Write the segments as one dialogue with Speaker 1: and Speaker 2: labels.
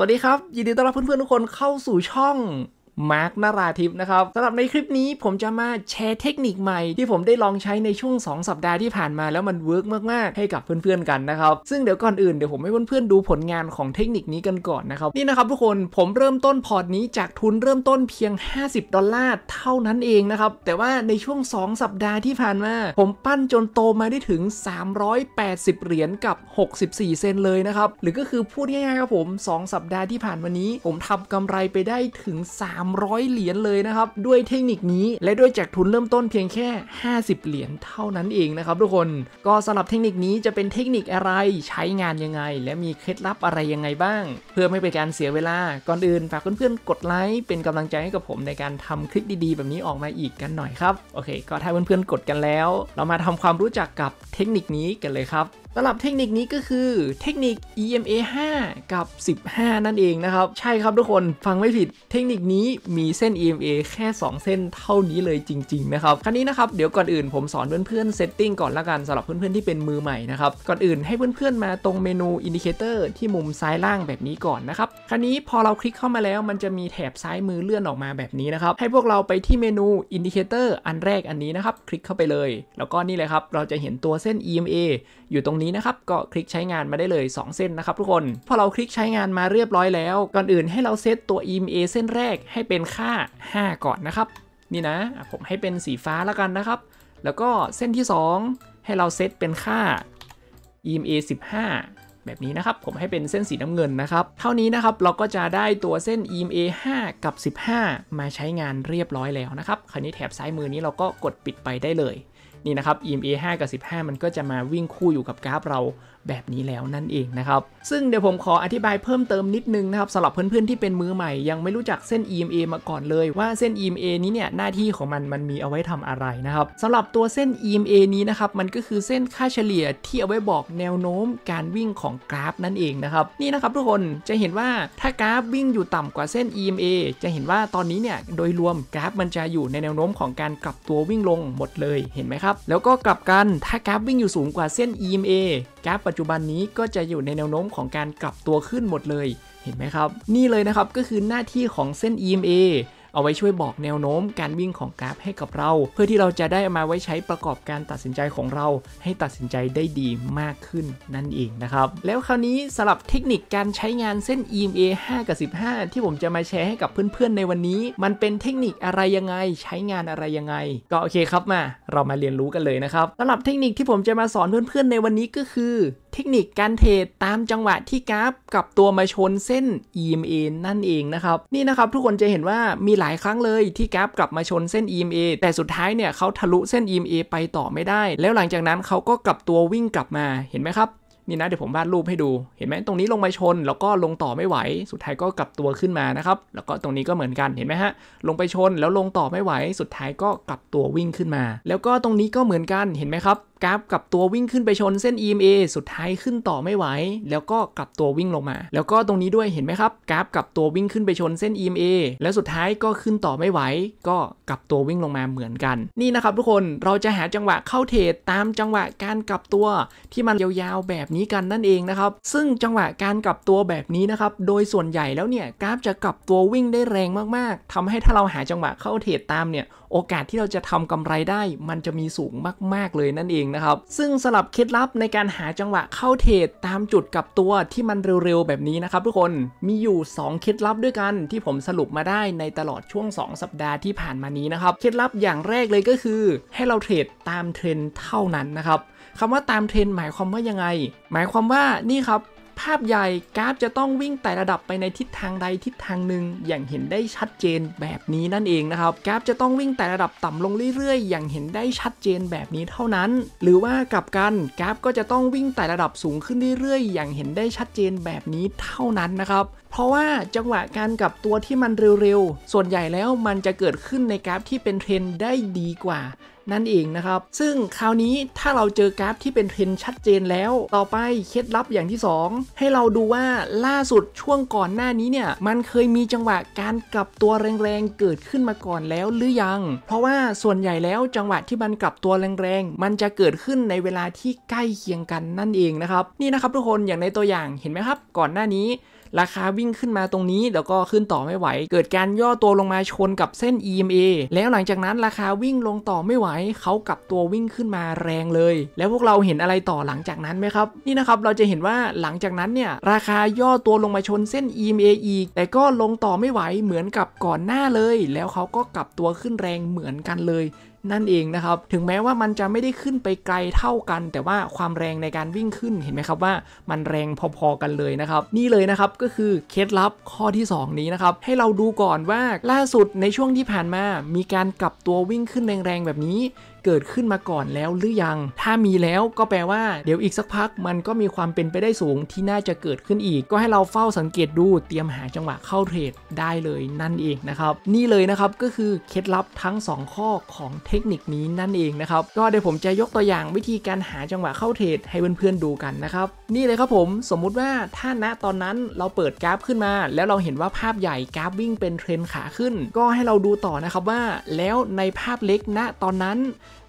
Speaker 1: สวัสดีครับ ยินดีต้อนรับเพื่อนๆ ทุกคนเข้าสู่ช่องมาร์กนาราทิพนะครับสำหรับในคลิปนี้ผมจะมาแชร์เทคนิคใหม่ ที่ผมได้ลองใช้ในช่วง 2 สัปดาห์ที่ผ่านมาแล้วมันเวิร์กมากๆ ให้กับเพื่อนๆกันนะครับซึ่งเดี๋ยวก่อนอื่นเดี๋ยวผมให้เพื่อนๆดูผลงานของเทคนิคนี้กันก่อนนะครับนี่นะครับทุกคนผมเริ่มต้นพอร์ตนี้จากทุนเริ่มต้นเพียง50ดอลลาร์เท่านั้นเองนะครับแต่ว่าในช่วง 2 สัปดาห์ที่ผ่านมาผมปั้นจนโตมาได้ถึง 380เหรียญกับ 64 เซนเลยนะครับหรือก็คือพูดง่ายๆครับผม2สัปดาห์ที่ผ่านมานี้ ผมทำกำไรไปได้ถึง 3 300เหรียญเลยนะครับด้วยเทคนิคนี้และด้วยจากทุนเริ่มต้นเพียงแค่ 50 เหรียญเท่านั้นเองนะครับทุกคนก็สำหรับเทคนิคนี้จะเป็นเทคนิคอะไรใช้งานยังไงและมีเคล็ดลับอะไรยังไงบ้าง เพื่อไม่เป็นการเสียเวลาก่อนอื่นฝากเพื่อนๆกดไลค์เป็นกำลังใจให้กับผมในการทำคลิปดี ๆ แบบนี้ออกมาอีกกันหน่อยครับโอเค ก็ถ้าเพื่อนๆ กดกันแล้ว เรามาทำความรู้จักกับเทคนิคนี้กันเลยครับสำหรับเทคนิคนี้ก็คือเทคนิค EMA 5 กับ 15 นั่นเองนะครับใช่ครับทุกคนฟังไม่ผิด เทคนิคนี้มีเส้น EMA แค่ 2 เส้นเท่านี้เลยจริงๆนะครับครั้นี้นะครับเดี๋ยวก่อนอื่น ผมสอนเพื่อนๆเซตติ้งก่อนละกันสำหรับเพื่อนๆที่เป็นมือใหม่นะครับก่อนอื่นให้เพื่อนๆมาตรงเมนูอินดิเคเตอร์ที่มุมซ้ายล่างแบบนี้ก่อนนะครับ ครั้นี้พอเราคลิกเข้ามาแล้วมันจะมีแถบซ้ายมือเลื่อนออกมาแบบนี้นะครับให้พวกเราไปที่เมนูอินดิเคเตอร์อันแรกอันนี้นะครับคลิกเข้าไปเลย แล้วก็นี่เลยครับ เราจะเห็นตัวเส้น EMA อยู่ตรงงนี้นะครับก็คลิกใช้งานมาได้เลย 2 เส้นนะครับทุกคนพอเราคลิกใช้งานมาเรียบร้อยแล้วก่อนอื่นให้เราเซตตัว EMA เส้นแรกให้เป็นค่า 5 ก่อนนะครับนี่นะผมให้เป็นสีฟ้าแล้วกันนะครับแล้วก็เส้นที่2ให้เราเซตเป็นค่า EMA 15แบบนี้นะครับผมให้เป็นเส้นสีน้ำเงินนะครับเท่านี้นะครับเราก็จะได้ตัวเส้น EMA 5กับ 15 มาใช้งานเรียบร้อยแล้วนะครับคราวนี้แถบซ้ายมือนี้เราก็กดปิดไปได้เลยนี่นะครับ EMA 5กับ 15 มันก็จะมาวิ่งคู่อยู่กับกราฟเราแบบนี้แล้วนั่นเองนะครับ ซึ่งเดี๋ยวผมขออธิบายเพิ่มเติมนิดนึงนะครับสำหรับเพื่อนๆที่เป็นมือใหม่ ยังไม่รู้จักเส้น EMA มาก่อนเลย ว่าเส้น EMA นี้เนี่ย หน้าที่ของมันมันมีเอาไว้ทำอะไรนะครับสำหรับตัวเส้น EMA นี้นะครับ มันก็คือเส้นค่าเฉลี่ย ที่เอาไว้บอกแนวโน้มการวิ่งของกราฟนั่นเองนะครับนี่นะครับทุกคนจะเห็นว่าถ้ากราฟวิ่งอยู่ต่ำกว่าเส้น EMA จะเห็นว่าตอนนี้เนี่ยโดยรวมกราฟมันจะอยู่ในแนวโน้มของการกลับตัววิ่งลงหมดเลยเห็นไหมครับ แล้วก็กลับกันถ้ากราฟวิ่งอยู่สูงกว่าเส้น EMA ราฟปัจจุบันนี้ก็จะอยู่ในแนวโน้มของการกลับตัวขึ้นหมดเลย เห็นไหมครับ นี่เลยนะครับ ก็คือหน้าที่ของเส้น EMA เอาไว้ ช่วยบอกแนว โน้ม การวิ่งของ กราฟให้กับเรา เพื่อที่เราจะได้มา ไว้ ใช้ประกอบการตัดสินใจของเราให้ตัดสินใจได้ดีมากขึ้นนั่นเอง นะ ครับ แล้วคราวนี้สำหรับเทคนิคการใช้งานเส้น EMA 5 กับ 15 ที่ผมจะมาแชร์ให้กับเพื่อนๆ ในวันนี้ มันเป็นเทคนิคอะไรยังไงใช้งานอะไรยังไง ก็โอเคครับมา เรามาเรียนรู้กันเลยนะครับสำหรับเทคนิคที่ผมจะมาสอนเพื่อนๆในวันนี้ก็คือทคนิคการเทรดตามจังหวะที่กราฟกับตัวมาชนเส้น EMA นั่นเองนะครับนี่นะครับทุกคนจะเห็นว่ามีหลายครั้งเลยที่กราฟกลับมาชนเส้น EMA แต่สุดท้ายเนี่ยเขาทะลุเส้น EMA ไปต่อไม่ได้ แล้วหลังจากนั้นเขาก็กลับตัววิ่งกลับมาเห็นไหมครับ นี่นะ เดี๋ยวผมวาดรูปให้ดู เห็นไหมตรงนี้ลงมาชนแล้วก็ลงต่อไม่ไหว สุดท้ายก็กลับตัวขึ้นมานะครับแล้วก็ตรงนี้ก็เหมือนกันเห็นไหมฮะลงไปชนแล้วลงต่อไม่ไหว สุดท้ายก็กลับตัววิ่งขึ้นมา แล้วก็ตรงนี้ก็เหมือนกันเห็นไหมครับกราฟกับตัววิ่งขึ้นไปชนเส้น EMA สุดท้ายขึ้นต่อไม่ไหว แล้วก็กลับตัววิ่งลงมา แล้วก็ตรงนี้ด้วยเห็นไหมครับ กราฟกับตัววิ่งขึ้นไปชนเส้น EMA แล้วสุดท้ายก็ขึ้นต่อไม่ไหว ก็กลับตัววิ่งลงมาเหมือนกัน นี่นะครับทุกคน เราจะหาจังหวะเข้าเทรดตามจังหวะการกลับตัวที่มันยาวๆแบบนี้กันนั่นเองนะครับ ซึ่งจังหวะการกลับตัวแบบนี้นะครับ โดยส่วนใหญ่แล้วเนี่ย กราฟจะกลับตัววิ่งได้แรงมากๆ ทำให้ถ้าเราหาจังหวะเข้าเทรดตามเนี่ย โอกาสที่เราจะทำกำไรได้ มันจะมีสูงมากๆ เลยนั่นเององนะครับ ซึ่งสำหรับเคล็ดลับในการหาจังหวะเข้าเทรดตามจุดกับตัวที่มันเร็วๆแบบนี้นะครับทุกคนมีอยู่2เคล็ดลับด้วยกันที่ผมสรุปมาได้ในตลอดช่วง 2 สัปดาห์ที่ผ่านมานี้นะครับเคล็ดลับอย่างแรกเลยก็คือให้เราเทรดตามเทรนเท่านั้นนะครับคำว่าตามเทรนหมายความว่ายังไง หมายความว่านี่ครับภาพใหญ่กราฟจะต้องวิ่งแต่ระดับไปในทิศทางใดทิศทางหนึ่งอย่างเห็นได้ชัดเจนแบบนี้นั่นเองนะครับกราฟจะต้องวิ่งแต่ระดับต่ำลงเรื่อยๆอย่างเห็นได้ชัดเจนแบบนี้เท่านั้น หรือว่ากลับกันกราฟก็จะต้องวิ่งแต่ระดับสูงขึ้นเรื่อยๆ อย่างเห็นได้ชัดเจนแบบนี้เท่านั้นนะครับเพราะว่าจังหวะการกลับตัวที่มันเร็วๆส่วนใหญ่แล้วมันจะเกิดขึ้นในกราฟที่เป็นเทรนได้ดีกว่านั่นเองนะครับ ซึ่งคราวนี้ถ้าเราเจอกราฟที่เป็นเทรนชัดเจนแล้ว ต่อไปเคล็ดลับอย่างที่ 2 ให้เราดูว่าล่าสุดช่วงก่อนหน้านี้เนี่ยมันเคยมีจังหวะการกลับตัวแรงๆ เกิดขึ้นมาก่อนแล้วหรือยัง เพราะว่าส่วนใหญ่แล้วจังหวะที่มันกลับตัวแรงๆ มันจะเกิดขึ้นในเวลาที่ใกล้เคียงกันนั่นเองนะครับ นี่นะครับทุกคนอย่างในตัวอย่างเห็นไหมครับก่อนหน้านี้ราคาวิ่งขึ้นมาตรงนี้แล้วก็ขึ้นต่อไม่ไหว เกิดการย่อตัวลงมาชนกับเส้น EMA แล้วหลังจากนั้นราคาวิ่งลงต่อไม่ไหวเขากลับตัววิ่งขึ้นมาแรงเลย แล้วพวกเราเห็นอะไรต่อหลังจากนั้นไหมครับ นี่นะครับเราจะเห็นว่าหลังจากนั้นเนี่ยราคาย่อตัวลงมาชนเส้น EMA อีก แต่ก็ลงต่อไม่ไหวเหมือนกับก่อนหน้าเลย แล้วเขาก็กลับตัวขึ้นแรงเหมือนกันเลยนั่นเองนะครับถึงแม้ว่ามันจะไม่ได้ขึ้นไปไกลเท่ากัน แต่ว่าความแรงในการวิ่งขึ้นเห็นไหมครับว่ามันแรงพอๆกันเลยนะครับนี่เลยนะครับก็คือเคล็ดลับข้อที่ 2 นี้นะครับให้เราดูก่อนว่าล่าสุดในช่วงที่ผ่านมา มีการกลับตัววิ่งขึ้นแรงๆแบบนี้ เกิดขึ้นมาก่อนแล้วหรือยัง ถ้ามีแล้วก็แปลว่า เดี๋ยวอีกสักพักมันก็มีความเป็นไปได้สูงที่น่าจะเกิดขึ้นอีก ก็ให้เราเฝ้าสังเกตดูเตรียมหาจังหวะเข้าเทรดได้เลยนั่นเองนะครับนี่เลยนะครับก็คือเคล็ดลับทั้ง 2 ข้อของเททคนิคนี้นั่นเองนะครับ ก็เดี๋ยวผมจะยกตัวอย่างวิธีการหาจังหวะเข้าเทรดให้เพื่อนๆดูกันนะครับนี่เลยครับผมสมมุติว่าถ้าณตอนนั้นเราเปิดกราฟขึ้นมา แล้วเราเห็นว่าภาพใหญ่กราฟวิ่งเป็นเทรนขาขึ้น ก็ให้เราดูต่อนะครับว่าแล้วในภาพเล็กณตอนนั้น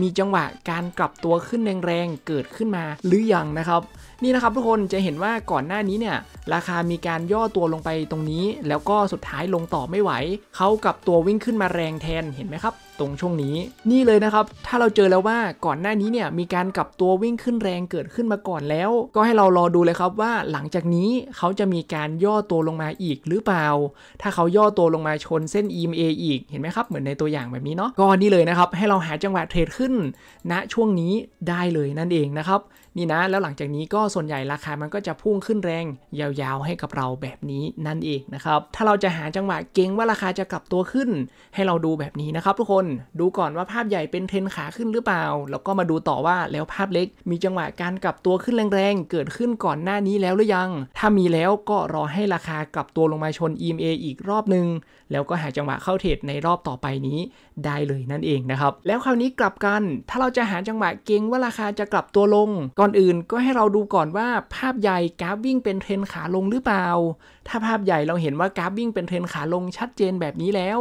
Speaker 1: มีจังหวะการกลับตัวขึ้นแรงๆเกิดขึ้นมา หรือยังนะครับ นี่นะครับทุกคนจะเห็นว่าก่อนหน้านี้เนี่ยราคามีการย่อตัวลงไปตรงนี้ แล้วก็สุดท้ายลงต่อไม่ไหว เขากับตัววิ่งขึ้นมาแรงแทนเห็นไหมครับ ตรงช่วงนี้ นี่เลยนะครับ ถ้าเราเจอแล้วว่าก่อนหน้านี้เนี่ยมีการกลับตัววิ่งขึ้นแรงเกิดขึ้นมาก่อนแล้ว ก็ให้เรารอดูเลยครับว่าหลังจากนี้เขาจะมีการย่อตัวลงมาอีกหรือเปล่า ถ้าเขาย่อตัวลงมาชนเส้น EMA อีกเห็นไหมครับเหมือนในตัวอย่างแบบนี้เนาะก็นี่เลยนะครับให้เราหาจังหวะเทรดขึ้นณนะช่วงนี้ได้เลยนั่นเองนะครับนี่นะแล้วหลังจากนี้ก็ส่วนใหญ่ราคามันก็จะพุ่งขึ้นแรงยาวยาวๆให้กับเราแบบนี้นั่นเองนะครับ ถ้าเราจะหาจังหวะเก่งว่าราคาจะกลับตัวขึ้น ให้เราดูแบบนี้นะครับทุกคนดูก่อนว่าภาพใหญ่เป็นเทรนขาขึ้นหรือเปล่า แล้วก็มาดูต่อว่าแล้วภาพเล็กมีจังหวะการกลับตัวขึ้นแรงๆ เกิดขึ้นก่อนหน้านี้แล้วหรือยัง ถ้ามีแล้วก็รอให้ราคากลับตัวลงมาชน EMA อีกรอบหนึ่งแล้วก็หาจังหวะเข้าเทรดในรอบต่อไปนี้ได้เลยนั่นเองนะครับแล้วคราวนี้กลับกัน ถ้าเราจะหาจังหวะเก่งว่าราคาจะกลับตัวลง ก่อนอื่นก็ให้เราดูก่อนว่าภาพใหญ่กราฟวิ่งเป็นเทรนขาลงหรือเปล่า ถ้าภาพใหญ่เราเห็นว่ากราฟวิ่งเป็นเทรนขาลงชัดเจนแบบนี้แล้ว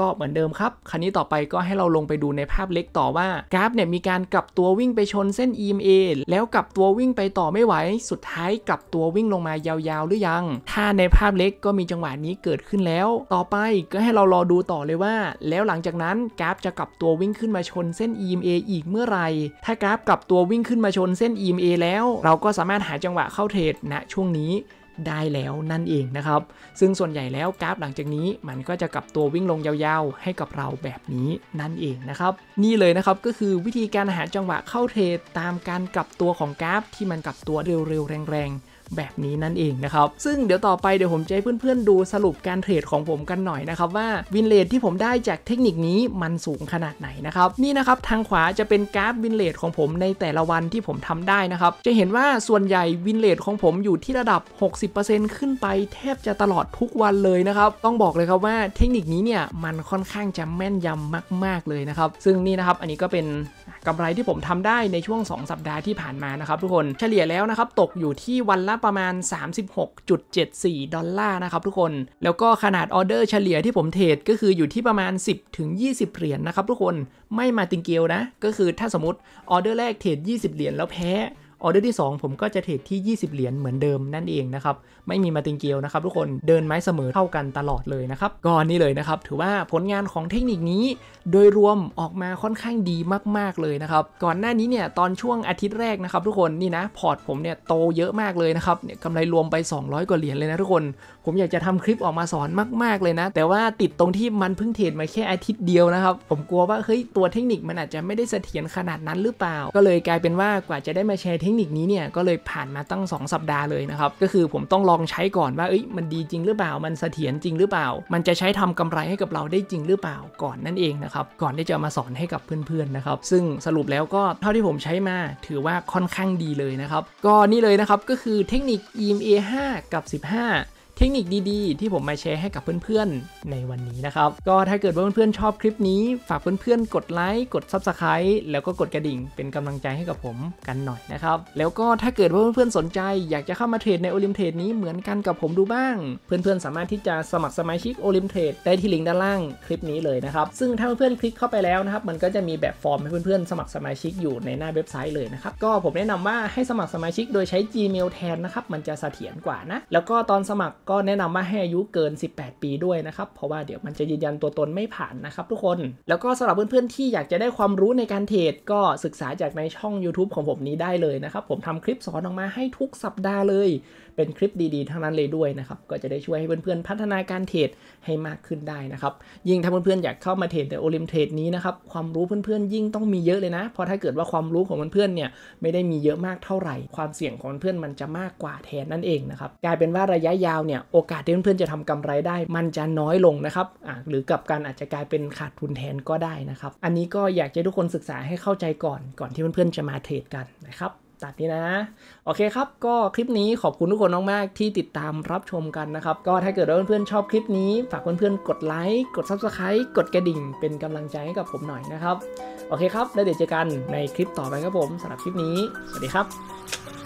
Speaker 1: ก็เหมือนเดิมครับคันนี้ต่อไปก็ให้เราลงไปดูในภาพเล็กต่อว่ากราฟเนี่ยมีการกลับตัววิ่งไปชนเส้น EMA แล้วกลับตัววิ่งไปต่อไม่ไหว สุดท้ายกลับตัววิ่งลงมายาวๆ หรือยัง ถ้าในภาพเล็กก็มีจังหวะนี้เกิดขึ้นแล้ว ต่อไปก็ให้เรารอดูต่อเลยว่า แล้วหลังจากนั้นกราฟจะกลับตัววิ่งขึ้นมาชนเส้น EMA อีกเมื่อไหร่ ถ้ากราฟกลับตัววิ่งขึ้นมาชนเส้น EMA แล้วเราก็สามารถหาจังหวะเข้าเทรดณนช่วงนี้ได้แล้วนั่นเองนะครับ ซึ่งส่วนใหญ่แล้วกราฟหลังจากนี้ มันก็จะกลับตัววิ่งลงยาวๆ ให้กับเราแบบนี้นั่นเองนะครับ นี่เลยนะครับก็คือวิธีการหาจังหวะเข้าเทรดตามการกลับตัวของกราฟ ที่มันกลับตัวเร็วๆแรงๆแบบนี้นั่นเองนะครับ ซึ่งเดี๋ยวต่อไปเดี๋ยวผมจะให้เพื่อนๆ ดูสรุปการเทรดของผมกันหน่อยนะครับว่าวินเลทที่ผมได้จากเทคนิคนี้มันสูงขนาดไหนนะครับ นี่นะครับทางขวาจะเป็นกราฟวินเลทของผมในแต่ละวันที่ผมทำได้นะครับ จะเห็นว่าส่วนใหญ่วินเลทของผมอยู่ที่ระดับ60%ขึ้นไปแทบจะตลอดทุกวันเลยนะครับ ต้องบอกเลยครับว่าเทคนิคนี้เนี่ยมันค่อนข้างจะแม่นยำมาก ๆเลยนะครับซึ่งนี่นะครับอันนี้ก็เป็นกาไรที่ผมทำได้ในช่วง 2 สัปดาห์ที่ผ่านมานะครับทุกคนเฉลี่ยแล้วนะครับตกอยู่ที่วันละประมาณ36.74ดอลลาร์นะครับทุกคน แล้วก็ขนาดออเดอร์เฉลี่ยที่ผมเทรดก็คืออยู่ที่ประมาณ 10ถึง20เหรียญนนะครับทุกคนไม่มาติงเกลนะก็คือถ้าสมมติออเดอร์แรกเทรด20เหรียญแล้วแพ้ออเดอร์ที่2ผมก็จะเทรดที่ 20 เหรียญเหมือนเดิมนั่นเองนะครับไม่มีมาติงเกลนะครับ ทุกคนเดินไม้เสมอเท่ากันตลอดเลยนะครับก่อนนี้เลยนะครับ ถือว่าผลงานของเทคนิคนี้ โดยรวมออกมาค่อนข้างดีมาก ๆ เลยนะครับ ก่อนหน้านี้เนี่ย ตอนช่วงอาทิตย์แรกนะครับ ทุกคนนี่นะพอร์ตผมเนี่ยโตเยอะมากเลยนะครับเนี่ยกำไรรวมไป200กว่าเหรียญเลยนะทุกคนผมอยากจะทำคลิปออกมาสอนมากๆเลยนะ แต่ว่าติดตรงที่มันเพิ่งเทรดมาแค่อาทิตย์เดียวนะครับผมกลัวว่าเฮ้ยตัวเทคนิคมันอาจจะไม่ได้เสถียรขนาดนั้นหรือเปล่า ก็เลยกลายเป็นว่ากว่าจะได้มาแชร์เทคคนิคนี้เนี่ยก็เลยผ่านมาตั้ง 2 สัปดาห์เลยนะครับ ก็คือผมต้องลองใช้ก่อนว่าเอ้ย มันดีจริงหรือเปล่ามันเสถียรจริงหรือเปล่า มันจะใช้ทำกำไรให้กับเราได้จริงหรือเปล่า ก่อนนั่นเองนะครับ ก่อนที่จะมาสอนให้กับเพื่อนๆนะครับ ซึ่งสรุปแล้วก็เท่าที่ผมใช้มาถือว่าค่อนข้างดีเลยนะครับ ก็นี่เลยนะครับก็คือเทคนิค EMA 5กับ 15เทคนิคดีๆ ที่ผมมาแชร์ให้กับเพื่อนๆในวันนี้นะครับ ก็ถ้าเกิดว่าเพื่อนๆชอบคลิปนี้ฝากเพื่อนๆ กดไลค์กด Subscribe แล้วก็กดกระดิ่งเป็นกำลังใจให้กับผมกันหน่อยนะครับ แล้วก็ถ้าเกิดว่าเพื่อนๆสนใจ อยากจะเข้ามาเทรดในโอลิมเทรดนี้เหมือนกันกับผมดูบ้าง เพื่อนๆสามารถที่จะสมัครสมาชิกโอลิมเทรดได้ที่ลิงก์ด้านล่างคลิปนี้เลยนะครับซึ่งถ้าเพื่อนๆคลิกเข้าไปแล้วนะครับมันก็จะมีแบบฟอร์มให้เพื่อนๆสมัครสมาชิกอยู่ในหน้าเว็บไซต์เลยนะครับก็ผมแนะนำว่าให้สมัครสมาชิกโดยใช้ Gmail แทนนะครับมันจะเสถียรกว่านะแล้วก็ตอนสมัครกก็แนะนำว่าให้อายุเกิน 18 ปีด้วยนะครับ เพราะว่าเดี๋ยวมันจะยืนยันตัวตนไม่ผ่านนะครับทุกคนแล้วก็สำหรับเพื่อนๆที่อยากจะได้ความรู้ในการเทรดก็ศึกษาจากในช่อง YouTube ของผมนี้ได้เลยนะครับ ผมทำคลิปสอนออกมาให้ทุกสัปดาห์เลยเป็นคลิปดีๆ ทั้งนั้นเลยด้วยนะครับ ก็จะได้ช่วยให้เพื่อนๆ พัฒนาการเทรดให้มากขึ้นได้นะครับ ยิ่งถ้าเพื่อนๆ อยากเข้ามาเทรดในโอลิมเทรดนี้นะครับ ความรู้เพื่อนๆ ยิ่งต้องมีเยอะเลยนะ เพราะถ้าเกิดว่าความรู้ของเพื่อนๆ เนี่ย ไม่ได้มีเยอะมากเท่าไหร่ ความเสี่ยงของเพื่อนมันจะมากกว่าแทนนั่นเองนะครับ กลายเป็นว่าระยะยาวเนี่ย โอกาสที่เพื่อนๆ จะทำกำไรได้ มันจะน้อยลงนะครับหรือกับการอาจจะกลายเป็นขาดทุนแทนก็ได้นะครับ อันนี้ก็อยากจะทุกคนศึกษาให้เข้าใจก่อน ก่อนที่เพื่อนๆ จะมาเทรดกันนะครับจัดนี่นะ โอเคครับ ก็คลิปนี้ขอบคุณทุกคนมากๆที่ติดตามรับชมกันนะครับ ก็ถ้าเกิดว่าเพื่อนๆชอบคลิปนี้ฝากเพื่อนๆกดไลค์กด Subscribe กดกระดิ่ง เป็นกำลังใจให้กับผมหน่อยนะครับโอเคครับแล้วเดี๋ยวเจอกันในคลิปต่อไปครับผมสำหรับคลิปนี้สวัสดีครับ